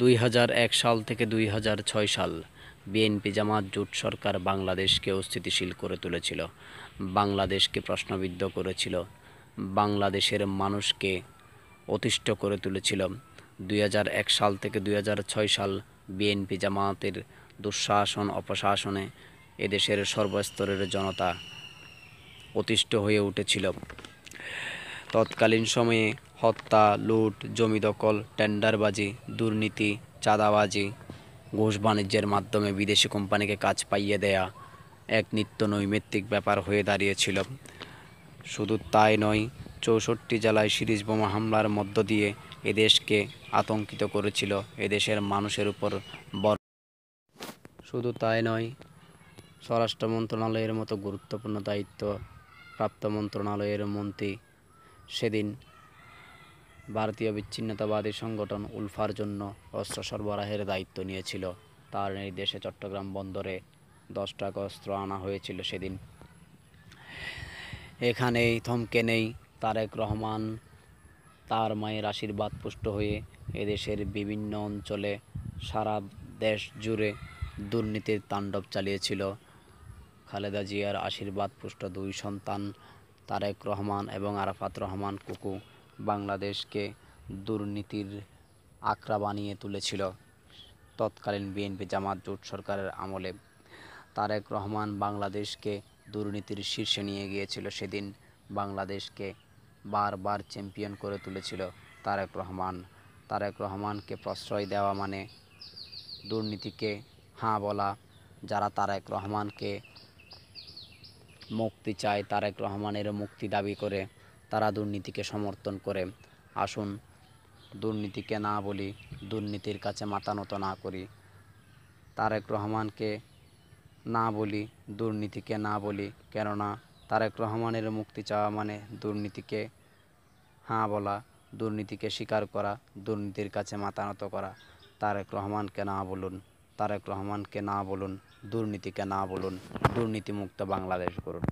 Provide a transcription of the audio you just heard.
দুই সাল থেকে দুই সাল বিএনপি জামাত জোট সরকার বাংলাদেশকে অস্থিতিশীল করে তুলেছিল বাংলাদেশকে প্রশ্নবিদ্ধ করেছিল বাংলাদেশের মানুষকে অতিষ্ঠ করে তুলেছিল দুই সাল থেকে দুই সাল বিএনপি জামাতের দুঃশাসন অপশাসনে এদেশের সর্বস্তরের জনতা অতিষ্ঠ হয়ে উঠেছিল তৎকালীন সময়ে হত্যা লুট জমি দখল টেন্ডারবাজি দুর্নীতি চাঁদাবাজি ঘোষ বাণিজ্যের মাধ্যমে বিদেশি কোম্পানিকে কাজ পাইয়ে দেয়া এক নিত্য নৈমিত্তিক ব্যাপার হয়ে দাঁড়িয়েছিল শুধু তাই নয় চৌষট্টি জেলায় সিরিজ বোমা হামলার মধ্য দিয়ে এদেশকে আতঙ্কিত করেছিল এদেশের মানুষের উপর বর শুধু তাই নয় স্বরাষ্ট্র মন্ত্রণালয়ের মতো গুরুত্বপূর্ণ দায়িত্ব প্রাপ্ত মন্ত্রণালয়ের মন্ত্রী সেদিন ভারতীয় বিচ্ছিন্নতাবাদী সংগঠন উলফার জন্য অস্ত্র সরবরাহের দায়িত্ব নিয়েছিল তার নির্দেশে চট্টগ্রাম বন্দরে দশ টাকা অস্ত্র আনা হয়েছিল সেদিন এখানেই থমকে নেই তারেক রহমান তার মায়ের আশীর্বাদ পুষ্ট হয়ে এদেশের বিভিন্ন অঞ্চলে সারা দেশ জুড়ে দুর্নীতির তাণ্ডব চালিয়েছিল খালেদা জিয়ার আশীর্বাদ পুষ্ট দুই সন্তান তারেক রহমান এবং আরাফাত রহমান কুকু বাংলাদেশকে দুর্নীতির আকড়া বানিয়ে তুলেছিল তৎকালীন বিএনপি জামাত জোট সরকারের আমলে তারেক রহমান বাংলাদেশকে দুর্নীতির শীর্ষে নিয়ে গিয়েছিল সেদিন বাংলাদেশকে বারবার চ্যাম্পিয়ন করে তুলেছিল তারেক রহমান তারেক রহমানকে প্রশ্রয় দেওয়া মানে দুর্নীতিকে হাঁ বলা যারা তারেক রহমানকে মুক্তি চায় তারেক রহমানের মুক্তি দাবি করে তারা দুর্নীতিকে সমর্থন করে আসুন দুর্নীতিকে না বলি দুর্নীতির কাছে মাথা নত না করি তারেক রহমানকে না বলি দুর্নীতিকে না বলি কেননা তারেক রহমানের মুক্তি চাওয়া মানে দুর্নীতিকে হাঁ বলা দুর্নীতিকে স্বীকার করা দুর্নীতির কাছে মাথা নত করা তারেক রহমানকে না বলুন তারেক রহমানকে না বলুন দুর্নীতিকে না বলুন দুর্নীতিমুক্ত বাংলাদেশ করুন